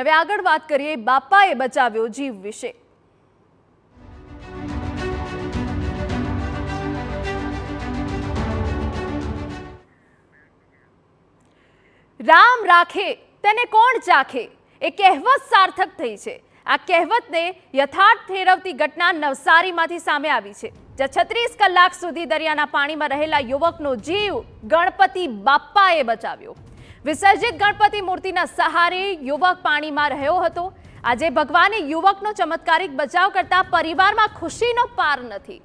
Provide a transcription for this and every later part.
હવે આગળ વાત કરીએ બાપાએ બચાવ્યો જીવ વિશે રામ રાખે તેને કોણ ચાખે એ કહેવત સાર્થક થઈ છે આ કહેવતને યથાર્થ ઠેરવતી ઘટના નવસારીમાંથી સામે આવી છે જ્યાં છત્રીસ કલાક સુધી દરિયાના પાણીમાં રહેલા યુવકનો જીવ ગણપતિ બાપ્પાએ બચાવ્યો વિસર્જિત ગણપતિ મૂર્તિના સહારે યુવક પાણીમાં રહ્યો હતો આજે ભગવાને યુવકનો ચમત્કારિક બચાવ કરતા પરિવારમાં ખુશીનો પાર નથી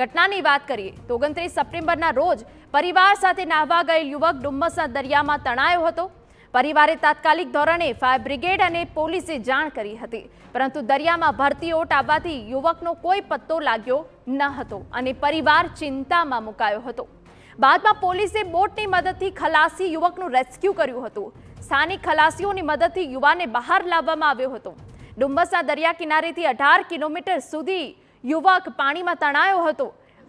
ઘટનાની વાત કરીએ તો ઓગણત્રીસ સપ્ટેમ્બરના રોજ પરિવાર સાથે નાહવા ગયેલ યુવક ડુમ્મસના દરિયામાં તણાયો હતો પરિવારે તાત્કાલિક ધોરણે ફાયર બ્રિગેડ અને પોલીસે જાણ કરી હતી પરંતુ દરિયામાં ભરતી ઓટ આવવાથી યુવકનો કોઈ પત્તો લાગ્યો ન હતો અને પરિવાર ચિંતામાં મુકાયો હતો બાદમાં પોલીસે બોટની મદદથી ખલાસી યુવકનું રેસ્ક્યુ કર્યું હતું સ્થાનિક ખલાસીઓની મદદથી યુવાને બહાર લાવવામાં આવ્યો હતો ડુંબસના દરિયા કિનારેથી અઢાર કિલોમીટર સુધી યુવક પાણીમાં તણાયો હતો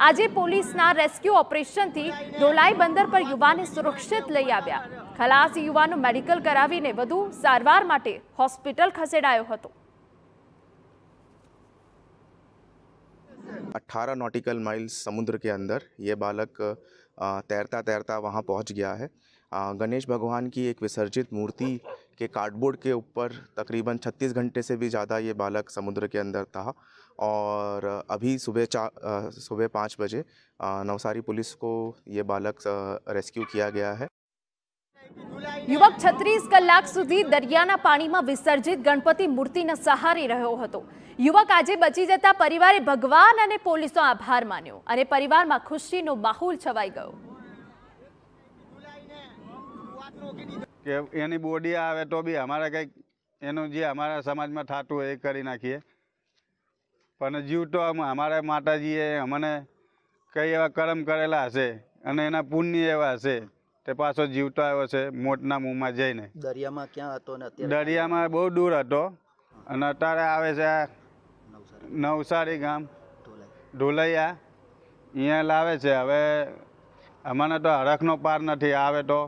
આજે પોલીસના રેસ્ક્યુ ઓપરેશનથી ધોલાઈ બંદર પર યુવાને સુરક્ષિત લઈ આવ્યા ખલાસી યુવાનો મેડિકલ કરાવીને વધુ સારવાર માટે હોસ્પિટલ ખસેડાયો હતો 18 नॉटिकल माइल समुद्र के अंदर ये बालक तैरता तैरता वहाँ पहुँच गया है गणेश भगवान की एक विसर्जित मूर्ति के कार्डबोर्ड के ऊपर तकरीबन 36 घंटे से भी ज़्यादा ये बालक समुद्र के अंदर था और अभी सुबह चा सुबह पाँच बजे नवसारी पुलिस को ये बालक रेस्क्यू किया गया है યુવક છત્રીસ કલાક સુધી દરિયાના પાણીમાં વિસર્જિત ગણપતિ મૂર્તિને સહારી રહ્યો હતો યુવક આજે બચી જતા પરિવારે ભગવાન અને પોલીસનો આભાર માન્યો અને પરિવારમાં ખુશીનો માહોલ છવાઈ ગયો કે એની બોડી આવે તો બી અમારે કંઈક એનું જે અમારા સમાજમાં થતું હોય એ કરી નાખીએ પણ જીવ તો અમારા માતાજીએ અમને કઈ એવા કરમ કરેલા હશે અને એના પુણ્ય એવા હશે તે પાછો જીવતો આવ્યો છે મોટના મુંહમાં જઈને દરિયામાં ક્યાં હતો ને દરિયામાં બહુ દૂર હતો અને અત્યારે આવે છે નવસારી ગામ ઢોલૈયા અહીંયા લાવે છે હવે અમને તો હરખનો પાર નથી આવે તો